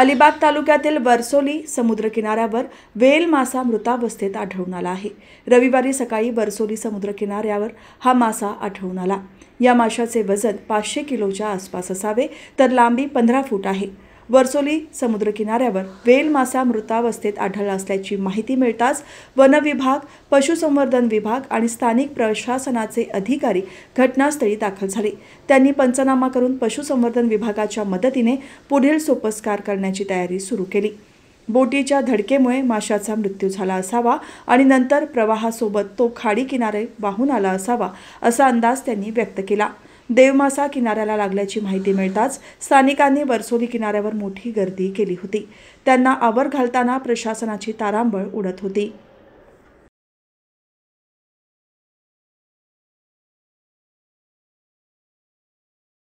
अलिबाग तालुक्यातील बरसोली समुद्रकिनाऱ्यावर वेल मासा मृतावस्थेत आढळून आला आहे रविवारी सकाळी बरसोली समुद्रकिनाऱ्यावर हा मासा आढळून आला या माशाचे वजन पाचशे किलोच्या आसपास असावे तर लांबी पंधरा फूट आहे वर्सोली समुद्रकिनाऱ्यावर वेल मासा मृतावस्थेत आढळला असल्याची माहिती मिळताच वनविभाग पशुसंवर्धन विभाग आणि स्थानिक प्रशासनाचे अधिकारी घटनास्थळी दाखल झाले त्यांनी पंचनामा करून पशुसंवर्धन विभागाच्या मदतीने पुढील सोपस्कार करण्याची तयारी सुरू केली बोटीच्या धडकेमुळे माशाचा मृत्यू झाला असावा आणि नंतर प्रवाहासोबत तो खाडी किनारे वाहून आला असावा असा अंदाज त्यांनी व्यक्त केला देवमासा किनाऱ्याला लागल्याची माहिती मिळताच स्थानिकांनी बरसोली किनाऱ्यावर मोठी गर्दी केली होती त्यांना आवर घालताना प्रशासनाची तारांबळ उडत होती